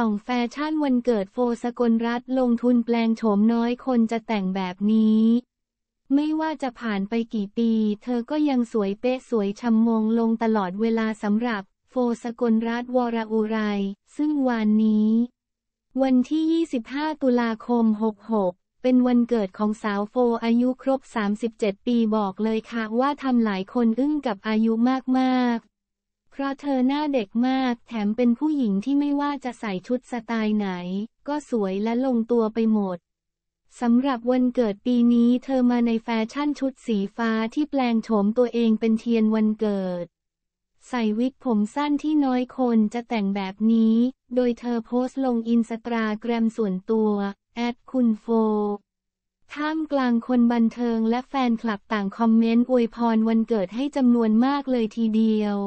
ส่องแฟชั่นวันเกิดโฟสกลรัฐลงทุนแปลงโฉมน้อยคนจะแต่งแบบนี้ ไม่ว่าจะผ่านไปกี่ปี เธอก็ยังสวยเป๊ะสวยชำมงลงตลอดเวลาสำหรับ โฟสกลรัฐวรอุไรซึ่งวันนี้ วันที่ 25 ตุลาคม 66 เป็นวันเกิดของสาวโฟอายุครบ 37 ปีบอกเลยค่ะว่าทำหลายคนอึ้งกับอายุมาก ๆเพราะเธอหน้าเด็กมาก แถมเป็นผู้หญิงที่ไม่ว่าจะใส่ชุดสไตล์ไหน ก็สวยและลงตัวไปหมด สำหรับวันเกิดปีนี้เธอมาในแฟชั่นชุดสีฟ้าที่แปลงโฉมตัวเองเป็นเทียนวันเกิด ใส่วิกผมสั้นที่น้อยคนจะแต่งแบบนี้ โดยเธอโพสต์ลงอินสตาแกรมส่วนตัวแอดคุณโฟท่ามกลางคนบันเทิงและแฟนคลับต่างคอมเมนต์อวยพรวันเกิดให้จำนวนมากเลยทีเดียว